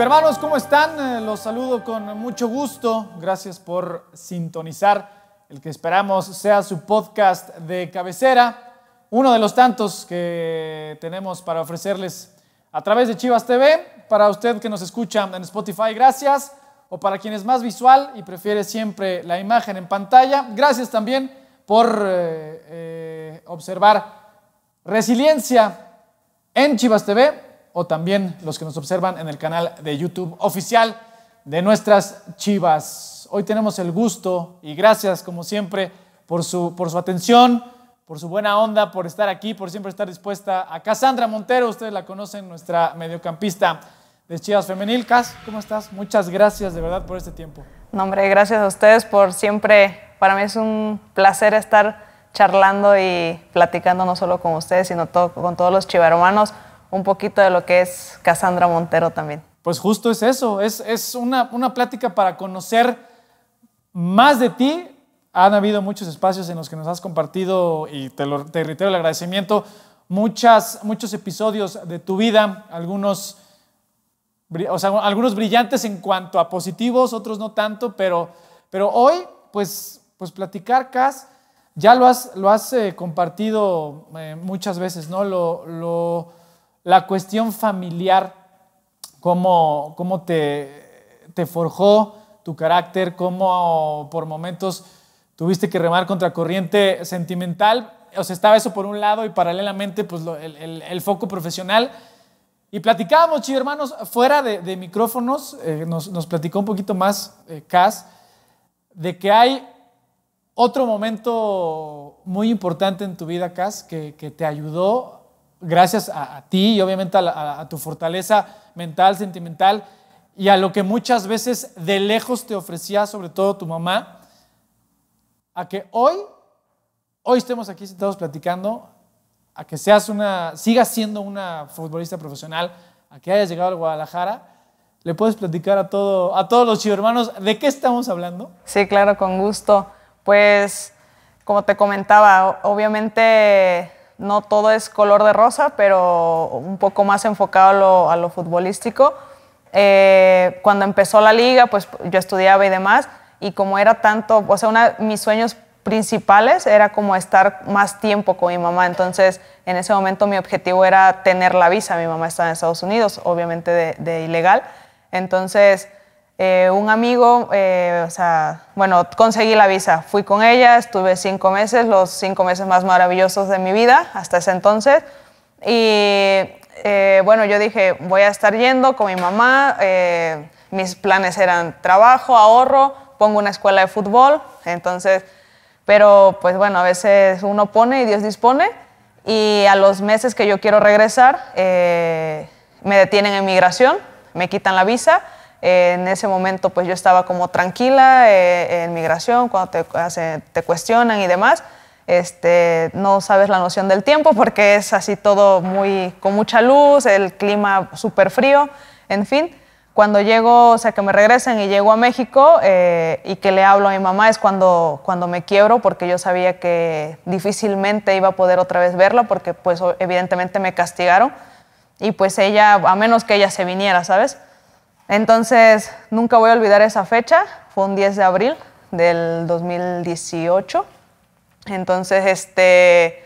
hermanos ¿cómo están? Eh, los saludo con mucho gusto. Gracias por sintonizar el que esperamos sea su podcast de cabecera, uno de los tantos que tenemos para ofrecerles a través de Chivas TV, para usted que nos escucha en Spotify, gracias, o para quien es más visual y prefiere siempre la imagen en pantalla, gracias también por eh, eh, observar resiliencia en Chivas TV o también los que nos observan en el canal de YouTube oficial de nuestras Chivas. Hoy tenemos el gusto y gracias como siempre por su, por su atención, por su buena onda, por estar aquí, por siempre estar dispuesta a Casandra Montero, ustedes la conocen, nuestra mediocampista de Chivas Femenil. Cas, ¿cómo estás? Muchas gracias de verdad por este tiempo. No, hombre, gracias a ustedes por siempre, para mí es un placer estar charlando y platicando no solo con ustedes, sino con todos los chivaromanos un poquito de lo que es Cassandra Montero también. Pues justo es eso, es, es una, una plática para conocer más de ti. Han habido muchos espacios en los que nos has compartido y te, te reitero el agradecimiento, muchas, muchos episodios de tu vida, algunos, algunos brillantes en cuanto a positivos, otros no tanto, pero, pero hoy, pues, pues platicar, Cas, ya lo has, lo has eh, compartido eh, muchas veces, ¿no? Lo, lo, la cuestión familiar, cómo, cómo te, forjó tu carácter, cómo por momentos tuviste que remar contra corriente sentimental. O sea, estaba eso por un lado y paralelamente pues, el, foco profesional. Y platicábamos, chido hermanos, fuera de, micrófonos, eh, nos, platicó un poquito más eh, Cas, Cass, de que hay otro momento muy importante en tu vida, Cass, que, que te ayudó gracias a, ti y obviamente a, tu fortaleza mental, sentimental y a lo que muchas veces de lejos te ofrecía, sobre todo tu mamá, a que hoy, hoy estemos aquí sentados platicando, a que seas una, sigas siendo una futbolista profesional, a que hayas llegado al Guadalajara, le puedes platicar a, todo, a todos los hermanos, de qué estamos hablando. Sí, claro, con gusto. Pues, como te comentaba, obviamente no todo es color de rosa, pero un poco más enfocado a lo, futbolístico. Eh, cuando empezó la liga, pues yo estudiaba y demás, y como era tanto, o sea, una, mis sueños principales era como estar más tiempo con mi mamá, entonces en ese momento mi objetivo era tener la visa, mi mamá estaba en Estados Unidos, obviamente de, de ilegal, entonces eh, un amigo, eh, o sea, bueno, conseguí la visa, fui con ella, estuve cinco meses, los cinco meses más maravillosos de mi vida hasta ese entonces. Y eh, bueno, yo dije, voy a estar yendo con mi mamá, mis planes eran trabajo, ahorro, pongo una escuela de fútbol, entonces, pero pues bueno, a veces uno pone y Dios dispone. Y a los meses que yo quiero regresar, me detienen en migración, me quitan la visa en ese momento pues yo estaba como tranquila eh, en migración, cuando te, cuestionan y demás. Este, no sabes la noción del tiempo porque es así todo muy con mucha luz, el clima súper frío, en fin. Cuando llego, o sea, que me regresen y llego a México eh, y que le hablo a mi mamá es cuando, cuando me quiebro porque yo sabía que difícilmente iba a poder otra vez verla porque pues evidentemente me castigaron y pues ella, a menos que ella se viniera, ¿sabes? Entonces, nunca voy a olvidar esa fecha, fue un 10 de abril del 2018. Entonces, este,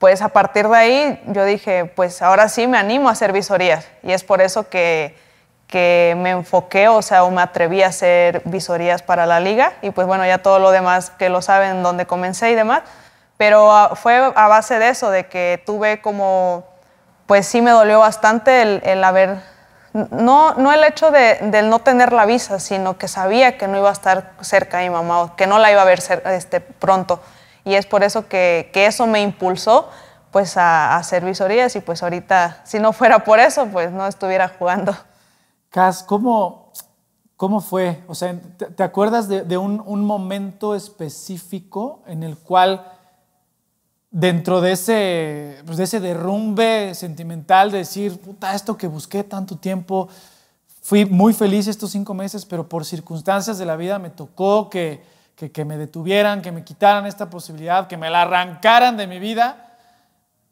pues a partir de ahí yo dije, pues ahora sí me animo a hacer visorías. Y es por eso que, me enfoqué, o sea, o me atreví a hacer visorías para la liga. Y pues bueno, ya todo lo demás que lo saben, donde comencé y demás. Pero ah, fue a base de eso, de que tuve como, pues sí me dolió bastante el haber no, no el hecho de, no tener la visa, sino que sabía que no iba a estar cerca de mi mamá, o que no la iba a ver este, pronto. Y es por eso que, que eso me impulsó pues a, hacer visorías. y pues ahorita, si no fuera por eso, pues no estuviera jugando. Cas, ¿cómo, cómo fue? O sea, ¿te, acuerdas de, de un, un, momento específico en el cual dentro de ese, pues de ese derrumbe sentimental de decir, puta, esto que busqué tanto tiempo, fui muy feliz estos cinco meses, pero por circunstancias de la vida me tocó que, que, que me detuvieran, que me quitaran esta posibilidad, que me la arrancaran de mi vida.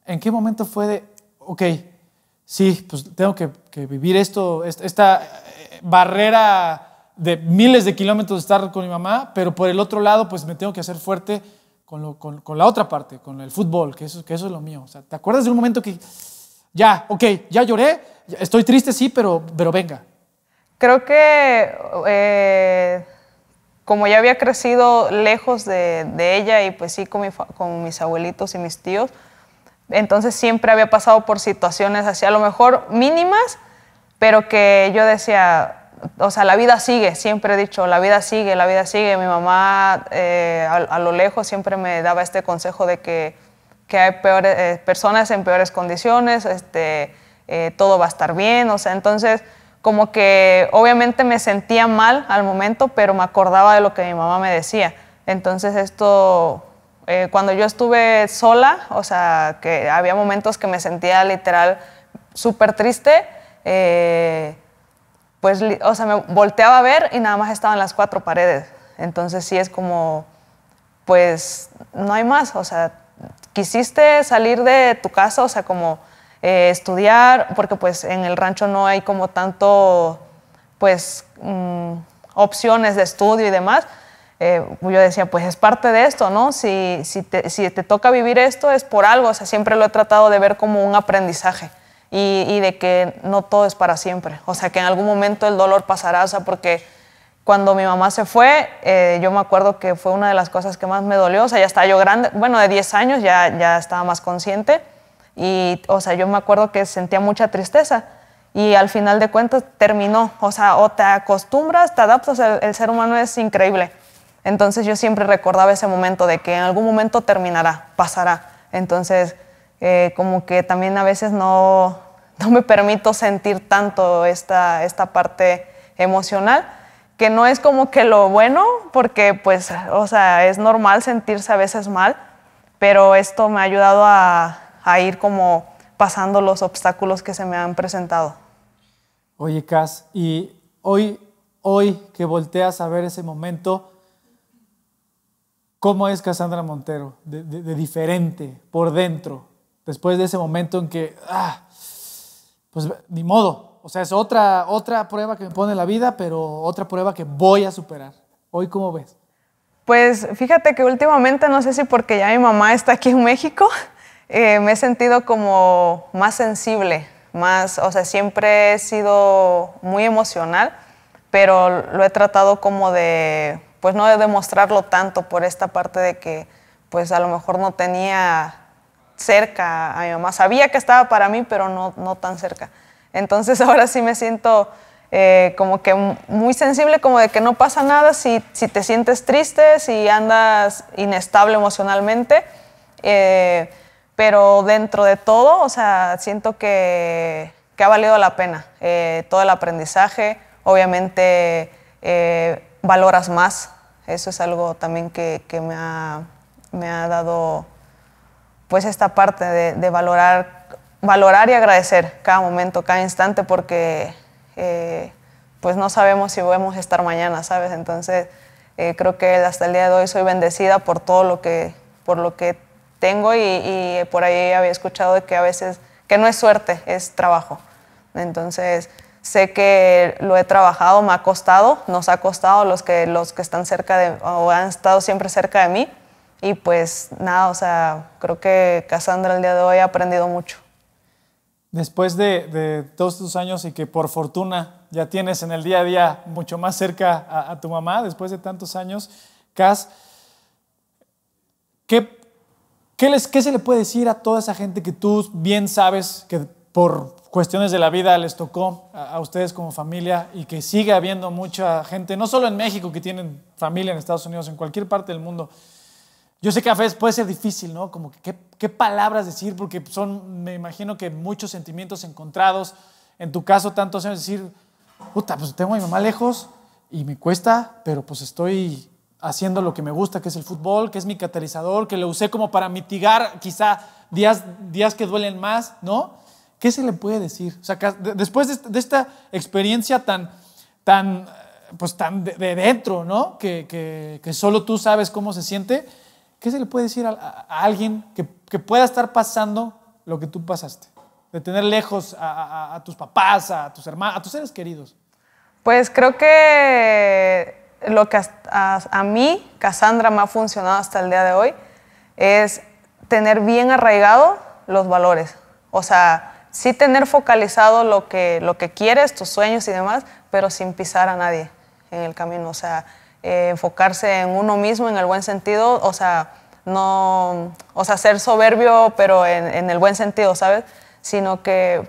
¿En qué momento fue de, ok, sí, pues tengo que, que vivir esto, esta eh, barrera de miles de kilómetros de estar con mi mamá, pero por el otro lado, pues me tengo que hacer fuerte con, la otra parte, con el fútbol, que eso, que eso es lo mío. ¿te acuerdas de un momento que ya, ok, ya lloré, estoy triste, sí, pero, pero venga? Creo que eh, como ya había crecido lejos de, ella y pues sí con, con mis abuelitos y mis tíos, entonces siempre había pasado por situaciones así a lo mejor mínimas, pero que yo decía, o sea, la vida sigue, siempre he dicho, la vida sigue, la vida sigue. Mi mamá eh, a, lo lejos siempre me daba este consejo de que, que hay peores, eh, personas en peores condiciones, este, eh, todo va a estar bien, o sea, entonces como que obviamente me sentía mal al momento, pero me acordaba de lo que mi mamá me decía. Entonces esto, cuando yo estuve sola, o sea, que había momentos que me sentía literal súper triste, pues, o sea, me volteaba a ver y nada más estaban las cuatro paredes. Entonces sí es como, pues, no hay más. O sea, quisiste salir de tu casa, o sea, como eh, estudiar, porque pues en el rancho no hay como tanto, pues, mm, opciones de estudio y demás. Eh, yo decía, pues es parte de esto, ¿no? Si, si, te, si te toca vivir esto es por algo, o sea, siempre lo he tratado de ver como un aprendizaje y, de que no todo es para siempre. O sea, que en algún momento el dolor pasará, o sea, porque cuando mi mamá se fue, eh, yo me acuerdo que fue una de las cosas que más me dolió, o sea, ya estaba yo grande, bueno, de 10 años ya, ya estaba más consciente y, o sea, yo me acuerdo que sentía mucha tristeza y al final de cuentas terminó, o sea, o te acostumbras, te adaptas, el ser humano es increíble. Entonces yo siempre recordaba ese momento de que en algún momento terminará, pasará. Entonces, eh, como que también a veces no, no me permito sentir tanto esta, esta parte emocional, que no es como que lo bueno, porque pues, o sea, es normal sentirse a veces mal, pero esto me ha ayudado a, a ir como pasando los obstáculos que se me han presentado. Oye, Cas, y hoy, hoy que volteas a ver ese momento, ¿cómo es Cassandra Montero de diferente por dentro? después de ese momento en que, ah, pues ni modo. O sea, es otra, otra prueba que me pone la vida, pero otra prueba que voy a superar. Hoy, ¿cómo ves? Pues fíjate que últimamente, no sé si porque ya mi mamá está aquí en México, eh, me he sentido como más sensible, más, o sea, siempre he sido muy emocional, pero lo he tratado como de, pues no de demostrarlo tanto por esta parte de que, pues a lo mejor no tenía cerca a mi mamá. Sabía que estaba para mí, pero no, no tan cerca. Entonces ahora sí me siento eh, como que muy sensible, como de que no pasa nada si, si te sientes triste, si andas inestable emocionalmente. Eh, pero dentro de todo, o sea, siento que, que ha valido la pena eh, todo el aprendizaje. Obviamente valoras más. Eso es algo también que, que me, ha, me ha dado pues esta parte de, valorar, valorar y agradecer cada momento, cada instante, porque eh, pues no sabemos si podemos estar mañana, ¿sabes? Entonces eh, creo que hasta el día de hoy soy bendecida por todo lo que, por lo que tengo y, y por ahí había escuchado de que a veces, que no es suerte, es trabajo. Entonces sé que lo he trabajado, me ha costado, nos ha costado los que, los que están cerca de, o han estado siempre cerca de mí, y pues nada, o sea, creo que Cassandra el día de hoy ha aprendido mucho. Después de, todos tus años y que por fortuna ya tienes en el día a día mucho más cerca a, tu mamá, después de tantos años, cas ¿qué, qué, ¿qué se le puede decir a toda esa gente que tú bien sabes que por cuestiones de la vida les tocó a, a, ustedes como familia y que sigue habiendo mucha gente, no solo en México, que tienen familia en Estados Unidos, en cualquier parte del mundo? Yo sé que a veces puede ser difícil, ¿no? Como que, qué, palabras decir, porque son, me imagino que muchos sentimientos encontrados. En tu caso, tanto es decir, puta, pues tengo a mi mamá lejos y me cuesta, pero pues estoy haciendo lo que me gusta, que es el fútbol, que es mi catalizador, que lo usé como para mitigar quizá días, días que duelen más, ¿no? ¿Qué se le puede decir? O sea, después de, esta experiencia tan, tan, pues tan de, dentro, ¿no? Que, que solo tú sabes cómo se siente ¿Qué se le puede decir a, alguien que, pueda estar pasando lo que tú pasaste? De tener lejos a, tus papás, a tus hermanos, a tus seres queridos. Pues creo que lo que a, mí, Cassandra, me ha funcionado hasta el día de hoy es tener bien arraigado los valores. O sea, sí tener focalizado lo que, lo que quieres, tus sueños y demás, pero sin pisar a nadie en el camino. O sea, eh, enfocarse en uno mismo en el buen sentido, o sea, no, o sea, ser soberbio, pero en, el buen sentido, ¿sabes? Sino que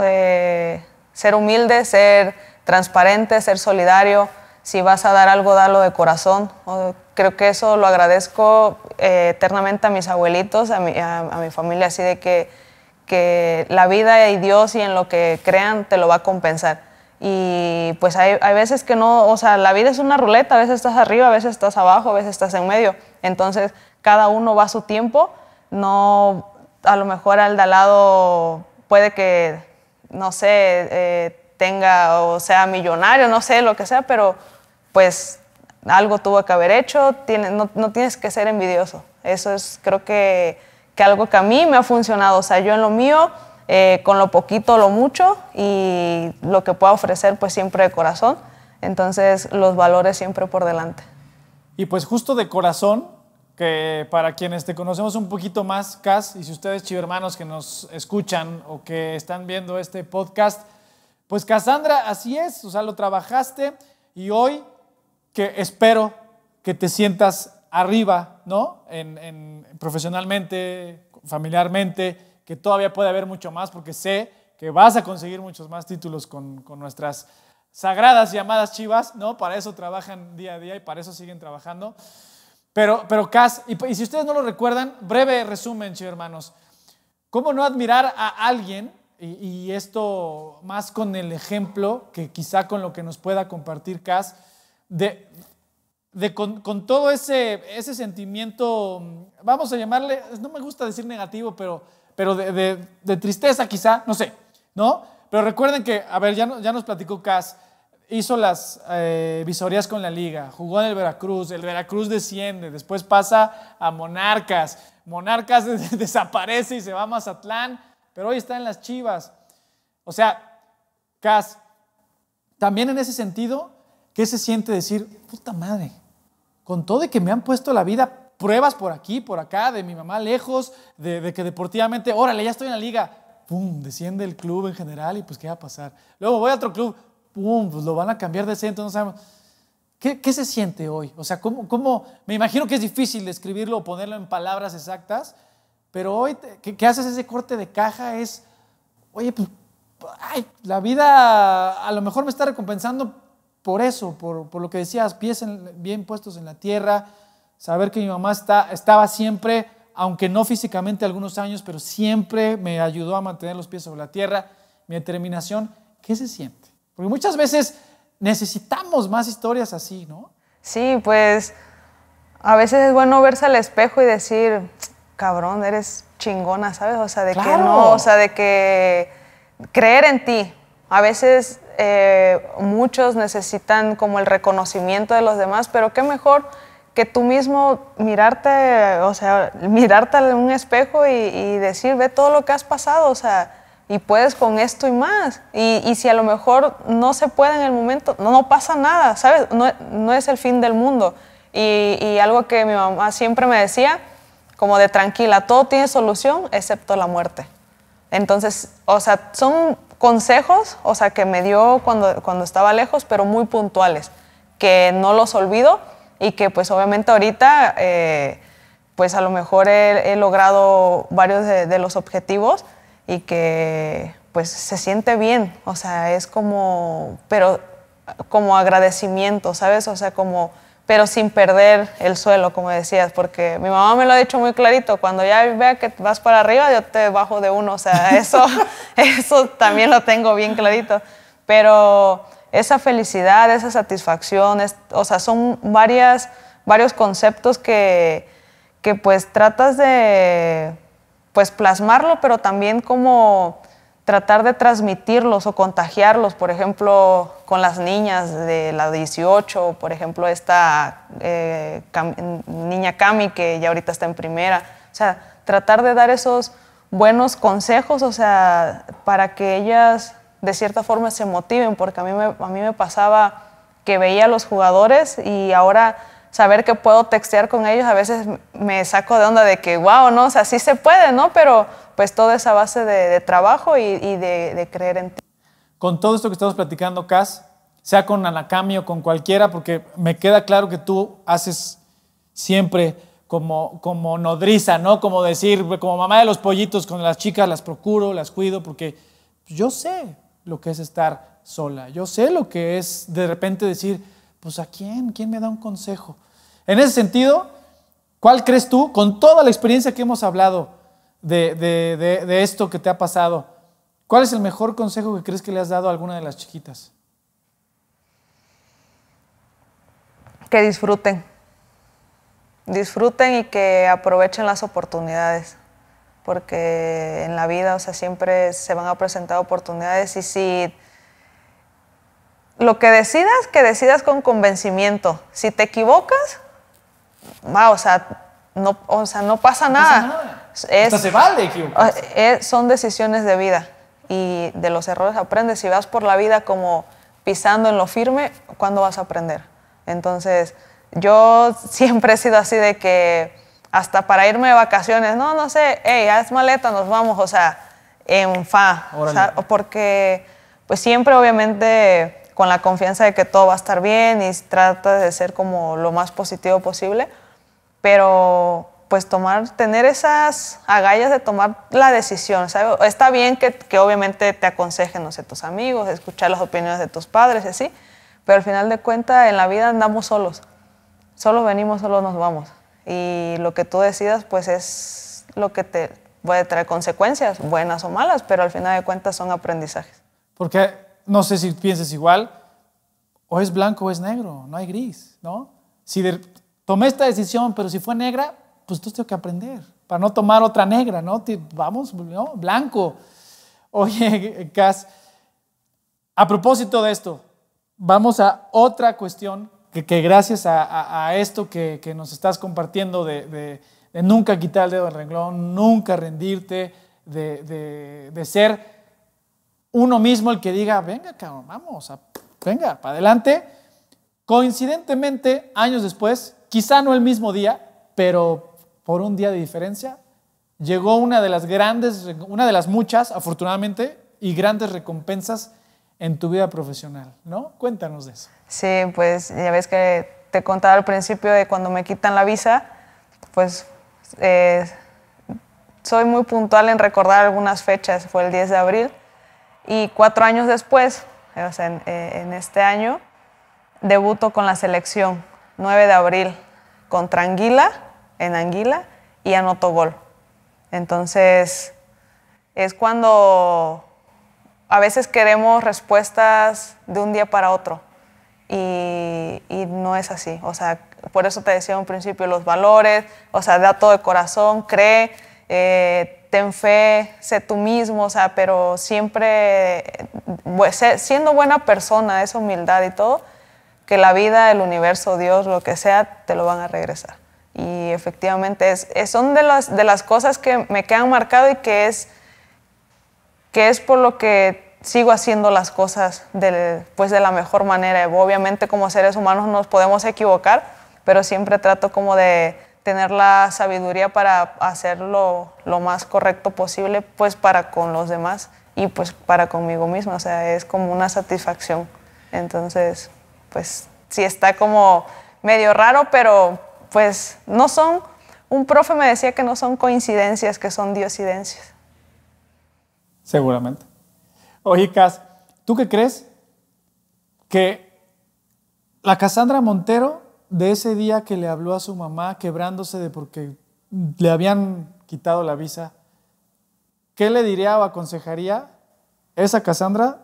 eh, ser humilde, ser transparente, ser solidario. Si vas a dar algo, dalo de corazón. creo que eso lo agradezco eh, eternamente a mis abuelitos, a mi, a mi familia, así de que, que la vida y Dios y en lo que crean te lo va a compensar. Y pues hay, veces que no, o sea, la vida es una ruleta, a veces estás arriba, a veces estás abajo, a veces estás en medio. Entonces, cada uno va a su tiempo, no, a lo mejor al de al lado puede que, no sé, eh, tenga o sea millonario, no sé, lo que sea, pero pues algo tuvo que haber hecho, tiene, no, tienes que ser envidioso. Eso es, creo que, que algo que a mí me ha funcionado, o sea, yo en lo mío eh, con lo poquito, lo mucho y lo que pueda ofrecer, pues siempre de corazón. Entonces, los valores siempre por delante. Y pues justo de corazón, que para quienes te conocemos un poquito más, Cas, y si ustedes, hermanos, que nos escuchan o que están viendo este podcast, pues Cassandra, así es, o sea, lo trabajaste y hoy que espero que te sientas arriba, ¿no? en, profesionalmente, familiarmente, que todavía puede haber mucho más, porque sé que vas a conseguir muchos más títulos con, con nuestras sagradas llamadas chivas, ¿no? Para eso trabajan día a día y para eso siguen trabajando. Pero, pero Cas, y, si ustedes no lo recuerdan, breve resumen, chicos hermanos. ¿Cómo no admirar a alguien? Y, y, esto más con el ejemplo que quizá con lo que nos pueda compartir Cas, de, de con, todo ese, ese sentimiento, vamos a llamarle, no me gusta decir negativo, pero pero de, tristeza quizá, no sé, ¿no? Pero recuerden que, a ver, ya, ya nos platicó Cas, hizo las eh, visorías con la liga, jugó en el Veracruz, el Veracruz desciende, después pasa a Monarcas, Monarcas desaparece y se va a Mazatlán, pero hoy está en las Chivas. O sea, Cas, también en ese sentido, ¿qué se siente decir, puta madre? Con todo de que me han puesto la vida pruebas por aquí, por acá, de mi mamá lejos, de, que deportivamente, órale, ya estoy en la liga, pum, desciende el club en general y pues qué va a pasar. Luego voy a otro club, pum, pues lo van a cambiar de centro, no sabemos. ¿Qué, se siente hoy? O sea, ¿cómo, me imagino que es difícil describirlo o ponerlo en palabras exactas, pero hoy ¿qué haces ese corte de caja es, oye, pues, la vida a lo mejor me está recompensando por eso, por, lo que decías, pies bien puestos en la tierra, Saber que mi mamá está, estaba siempre, aunque no físicamente algunos años, pero siempre me ayudó a mantener los pies sobre la tierra. Mi determinación, ¿qué se siente? Porque muchas veces necesitamos más historias así, ¿no? Sí, pues a veces es bueno verse al espejo y decir, cabrón, eres chingona, ¿sabes? O sea, de que no, o sea, de que creer en ti. A veces eh, muchos necesitan como el reconocimiento de los demás, pero qué mejor que tú mismo mirarte, o sea, mirarte en un espejo y, decir, ve todo lo que has pasado, o sea, y puedes con esto y más. Y, si a lo mejor no se puede en el momento, no, no pasa nada, ¿sabes? No, es el fin del mundo. Y, y, algo que mi mamá siempre me decía, como de tranquila, todo tiene solución excepto la muerte. Entonces, o sea, son consejos, o sea, que me dio cuando, cuando estaba lejos, pero muy puntuales, que no los olvido y que pues obviamente ahorita eh, pues a lo mejor he, logrado varios de, de, los objetivos y que pues se siente bien, o sea, es como, pero como agradecimiento, ¿sabes? O sea, como, pero sin perder el suelo, como decías, porque mi mamá me lo ha dicho muy clarito, cuando ya vea que vas para arriba, yo te bajo de uno, o sea, eso, eso también lo tengo bien clarito, pero esa felicidad, esa satisfacción, o sea, son varias, varios conceptos que, pues tratas de pues plasmarlo, pero también como tratar de transmitirlos o contagiarlos, por ejemplo, con las niñas de la 18, por ejemplo, esta eh, niña Cami que ya ahorita está en primera, o sea, tratar de dar esos buenos consejos, o sea, para que ellas de cierta forma se motiven, porque a mí me, a mí me pasaba que veía a los jugadores y ahora saber que puedo textear con ellos a veces me saco de onda de que, wow, ¿no? O sea, sí se puede, ¿no? Pero pues toda esa base de, trabajo y, de, creer en ti. Con todo esto que estamos platicando, Cas, sea con Anacamio o con cualquiera, porque me queda claro que tú haces siempre como, como nodriza, ¿no? Como decir, como mamá de los pollitos, con las chicas las procuro, las cuido, porque yo sé, lo que es estar sola. Yo sé lo que es de repente decir, pues a quién, quién me da un consejo. En ese sentido, ¿cuál crees tú, con toda la experiencia que hemos hablado de, de esto que te ha pasado, cuál es el mejor consejo que crees que le has dado a alguna de las chiquitas? Que disfruten, disfruten y que aprovechen las oportunidades porque en la vida, o sea, siempre se van a presentar oportunidades y si lo que decidas, que decidas con convencimiento. Si te equivocas, va, o sea, no, o sea, no pasa nada. Pasa se vale equivocarse. Es, eh, son decisiones de vida y de los errores aprendes. Si vas por la vida como pisando en lo firme, ¿cuándo vas a aprender? Entonces, yo siempre he sido así de que hasta para irme de vacaciones, no, no sé, hey, haz maleta, nos vamos, o sea, en fa, o porque pues siempre obviamente con la confianza de que todo va a estar bien y trata de ser como lo más positivo posible, pero pues tomar, tener esas agallas de tomar la decisión, ¿sabes? Está bien que, que, obviamente te aconsejen, no sé, tus amigos, escuchar las opiniones de tus padres y así, pero al final de cuentas en la vida andamos solos, solo venimos, solo nos vamos. Y lo que tú decidas, pues es lo que te puede traer consecuencias, buenas o malas, pero al final de cuentas son aprendizajes. Porque no sé si pienses igual, o es blanco o es negro, no hay gris, ¿no? Si tomé esta decisión, pero si fue negra, pues tú tengo que aprender, para no tomar otra negra, ¿no? vamos, ¿no? Blanco. Oye, Cas, a propósito de esto, vamos a otra cuestión que, gracias a, esto que, nos estás compartiendo de, nunca quitar el dedo del renglón, nunca rendirte, de, ser uno mismo el que diga, venga, cabrón, vamos, venga, para adelante. Coincidentemente, años después, quizá no el mismo día, pero por un día de diferencia, llegó una de las grandes, una de las muchas, afortunadamente, y grandes recompensas en tu vida profesional, ¿no? Cuéntanos de eso. Sí, pues ya ves que te contaba al principio de cuando me quitan la visa, pues eh, soy muy puntual en recordar algunas fechas, fue el 10 de abril, y cuatro años después, o sea, en, eh, en este año, debuto con la selección, 9 de abril, contra Anguila, en Anguila, y anoto gol. Entonces, es cuando a veces queremos respuestas de un día para otro y, no es así. O sea, por eso te decía un principio los valores, o sea, da todo de corazón, cree, eh, ten fe, sé tú mismo, o sea, pero siempre siendo buena persona, esa humildad y todo, que la vida, el universo, Dios, lo que sea, te lo van a regresar. Y efectivamente es son de las, de las cosas que me quedan marcado y que es que es por lo que sigo haciendo las cosas pues de la mejor manera. Obviamente como seres humanos nos podemos equivocar, pero siempre trato como de tener la sabiduría para hacerlo lo más correcto posible, pues para con los demás y pues para conmigo misma. O sea, es como una satisfacción. Entonces, pues sí está como medio raro, pero pues no son, un profe me decía que no son coincidencias, que son diosidencias. Seguramente. Ojicas, Cas, ¿tú qué crees? Que la Casandra Montero de ese día que le habló a su mamá quebrándose de porque le habían quitado la visa, ¿qué le diría o aconsejaría esa Casandra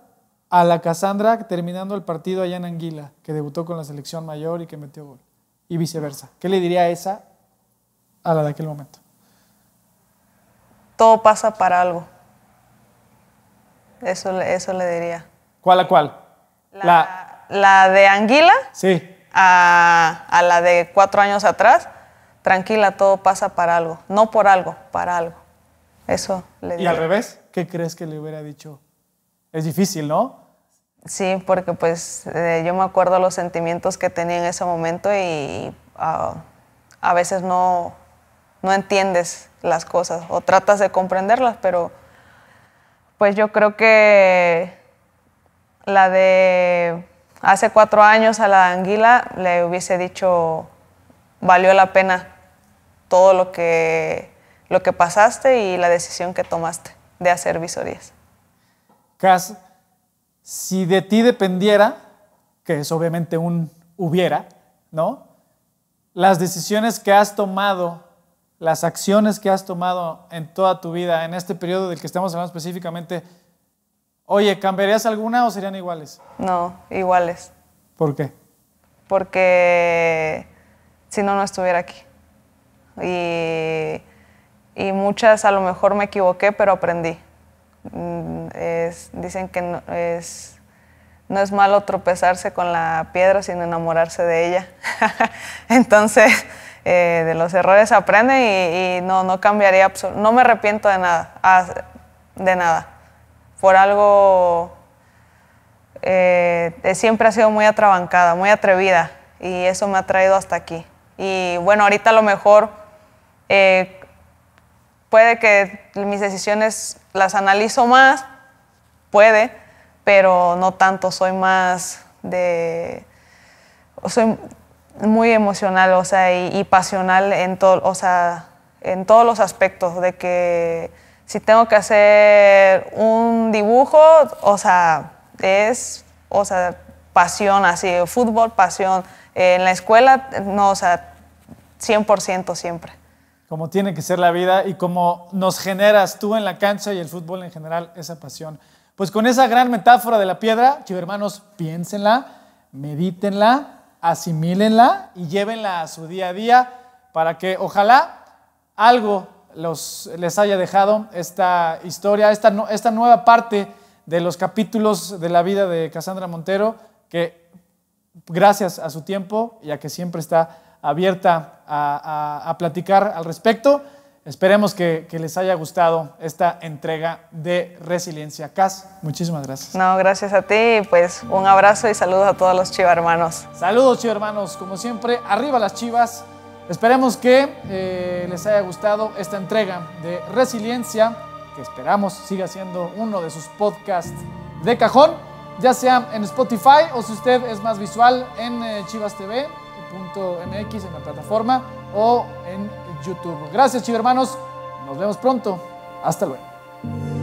a la Casandra terminando el partido allá en Anguila, que debutó con la selección mayor y que metió gol? Y viceversa. ¿Qué le diría a esa a la de aquel momento? Todo pasa para algo. Eso, le diría. ¿Cuál a cuál? La, de Anguila. Sí. A, la de cuatro años atrás. Tranquila, todo pasa para algo. No por algo, para algo. Eso le diría. ¿Y al revés? ¿Qué crees que le hubiera dicho? Es difícil, ¿no? Sí, porque pues eh, yo me acuerdo los sentimientos que tenía en ese momento y ah, a veces no, no entiendes las cosas o tratas de comprenderlas, pero pues yo creo que la de hace cuatro años a la Anguila le hubiese dicho, valió la pena todo lo que, lo que pasaste y la decisión que tomaste de hacer visorías. Cas, si de ti dependiera, que es obviamente un hubiera, ¿no? Las decisiones que has tomado las acciones que has tomado en toda tu vida, en este periodo del que estamos hablando específicamente, oye, ¿cambiarías alguna o serían iguales? No, iguales. ¿Por qué? Porque si no, no estuviera aquí. Y, y, muchas a lo mejor me equivoqué, pero aprendí. Mm, dicen que no es, no es malo tropezarse con la piedra, sino enamorarse de ella. Entonces eh, de los errores aprende y, no, no cambiaría, no me arrepiento de nada, ah, de nada. Por algo eh, siempre ha sido muy atrabancada, muy atrevida y eso me ha traído hasta aquí. Y bueno, ahorita a lo mejor eh, puede que mis decisiones las analizo más, puede, pero no tanto, soy más de muy emocional, o sea, y, pasional en, todo, o sea, en todos los aspectos, de que si tengo que hacer un dibujo, o sea, es, o sea, pasión, así, fútbol, pasión. en la escuela, no, o sea, 100% siempre. Como tiene que ser la vida y como nos generas tú en la cancha y el fútbol en general, esa pasión. Pues con esa gran metáfora de la piedra, hermanos, piénsenla, medítenla asimílenla y llévenla a su día a día para que ojalá algo les haya dejado esta historia, esta, nueva parte de los capítulos de la vida de Cassandra Montero, que gracias a su tiempo y a que siempre está abierta a platicar al respecto, Esperemos que, les haya gustado esta entrega de Resiliencia. Cas, muchísimas gracias. No, gracias a ti. Pues un abrazo y saludos a todos los Chivas hermanos. Saludos, chiva hermanos. Como siempre, arriba las chivas. Esperemos que eh, les haya gustado esta entrega de Resiliencia, que esperamos siga siendo uno de sus podcasts de cajón, ya sea en Spotify o si usted es más visual en ChivasTV.mx eh, chivas en la plataforma o en YouTube. Gracias, chicos hermanos. Nos vemos pronto. Hasta luego.